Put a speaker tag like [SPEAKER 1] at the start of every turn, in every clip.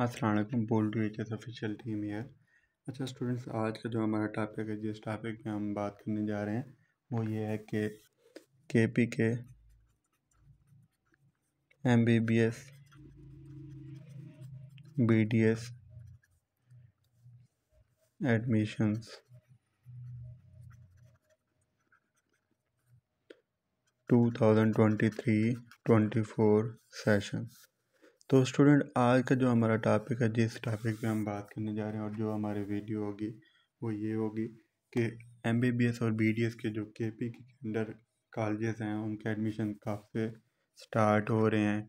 [SPEAKER 1] असलम बोल्ड एच official team है अच्छा स्टूडेंट्स आज का जो हमारा टॉपिक है जिस टॉपिक में हम बात करने जा रहे हैं वो ये है कि K P K M B B S B D S admissions two thousand twenty three twenty four session तो स्टूडेंट आज का जो हमारा टॉपिक है जिस टॉपिक पे हम बात करने जा रहे हैं और जो हमारी वीडियो होगी वो ये होगी कि एम बी बी एस और बी डी एस के जो के पी के अंडर कॉलेजेस हैं उनके एडमिशन कब से स्टार्ट हो रहे हैं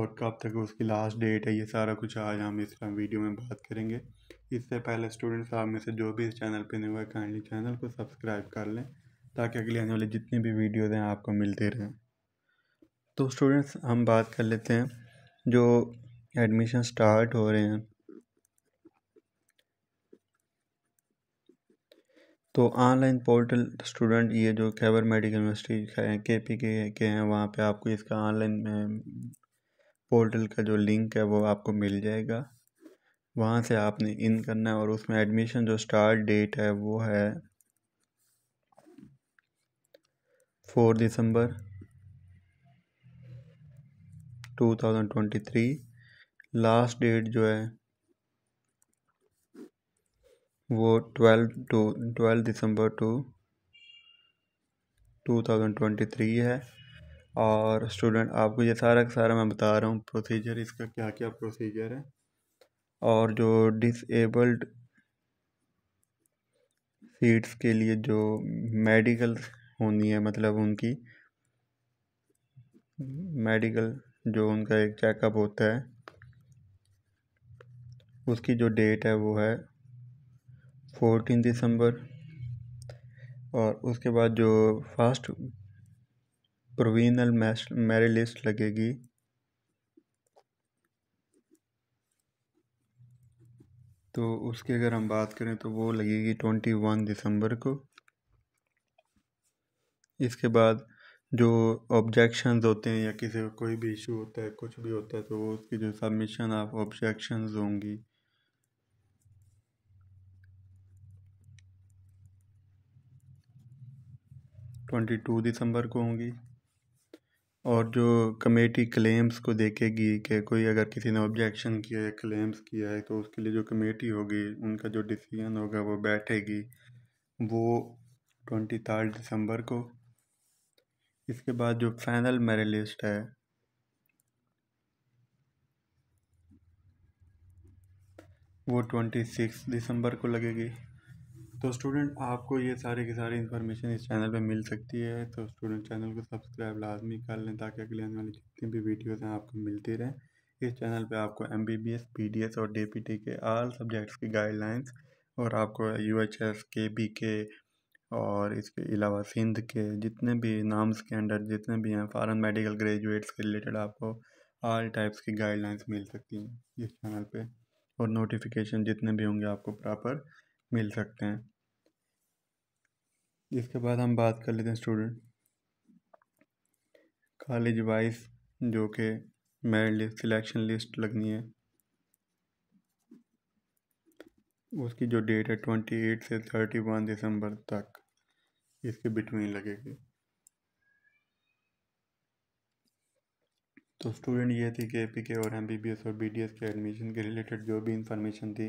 [SPEAKER 1] और कब तक उसकी लास्ट डेट है ये सारा कुछ आज हम इस वीडियो में बात करेंगे इससे पहले स्टूडेंट्स आप में से जो भी इस चैनल पर नहीं हुआ काइंडली चैनल को सब्सक्राइब कर लें ताकि अगले आने वाले जितने भी वीडियोज़ हैं आपको मिलते रहें तो स्टूडेंट्स हम बात कर लेते हैं जो एडमिशन स्टार्ट हो रहे हैं तो ऑनलाइन पोर्टल स्टूडेंट ये जो खैबर मेडिकल यूनिवर्सिटी है के पी के के हैं वहाँ पे आपको इसका ऑनलाइन पोर्टल का जो लिंक है वो आपको मिल जाएगा वहाँ से आपने इन करना है और उसमें एडमिशन जो स्टार्ट डेट है वो है फोर दिसंबर 2023 लास्ट डेट जो है वो 12 टू 12 दिसंबर टू 2023 है और स्टूडेंट आपको ये सारा का सारा मैं बता रहा हूँ प्रोसीजर इसका क्या क्या प्रोसीजर है और जो डिसेबल्ड सीट्स के लिए जो मेडिकल होनी है मतलब उनकी मेडिकल जो उनका एक चेकअप होता है उसकी जो डेट है वो है फोर्टीन दिसंबर और उसके बाद जो फास्ट प्रोविनल मेरी लिस्ट लगेगी तो उसकी अगर हम बात करें तो वो लगेगी ट्वेंटी वन दिसंबर को इसके बाद जो ऑब्जेक्शन होते हैं या किसी को कोई भी इशू होता है कुछ भी होता है तो वो उसकी जो सबमिशन ऑफ ऑब्जेक्शन होंगी ट्वेंटी टू दिसंबर को होंगी और जो कमेटी क्लेम्स को देखेगी कि कोई अगर किसी ने ऑब्जेक्शन किया है क्लेम्स किया है तो उसके लिए जो कमेटी होगी उनका जो डिसीजन होगा वो बैठेगी वो ट्वेंटी थर्ड दिसंबर को इसके बाद जो फाइनल मेरे लिस्ट है वो ट्वेंटी सिक्स दिसंबर को लगेगी तो स्टूडेंट आपको ये सारी की सारी इन्फॉर्मेशन इस चैनल पे मिल सकती है तो स्टूडेंट चैनल को सब्सक्राइब लाजमी कर लें ताकि अगले आने वाली जितनी भी वीडियोस हैं आपको मिलती रहें इस चैनल पे आपको M B B S P D S और डी पी टी के आल सब्जेक्ट्स की गाइडलाइंस और आपको यू एच एस के बी के और इसके अलावा सिंध के जितने भी नाम्स के अंडर जितने भी हैं फ़ॉरेन मेडिकल ग्रेजुएट्स के रिलेटेड आपको आल टाइप्स की गाइडलाइंस मिल सकती हैं इस चैनल पे और नोटिफिकेशन जितने भी होंगे आपको प्रॉपर मिल सकते हैं इसके बाद हम बात कर लेते हैं स्टूडेंट कॉलेज वाइज जो कि मेरिट लिस्ट सिलेक्शन लिस्ट लगनी है उसकी जो डेट है ट्वेंटी एट से थर्टी वन दिसंबर तक इसके बिटवीन लगेगी तो स्टूडेंट ये थी कि ए के और एम बी बी एस और बी डी एस के एडमिशन के रिलेटेड जो भी इंफॉर्मेशन थी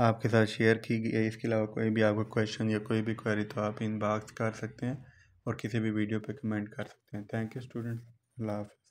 [SPEAKER 1] आपके साथ शेयर की गई है इसके अलावा कोई भी आपका क्वेश्चन या कोई भी क्वेरी तो आप इन बाक्स कर सकते हैं और किसी भी वीडियो पे कमेंट कर सकते हैं थैंक यू स्टूडेंट अल्लाह हाफ़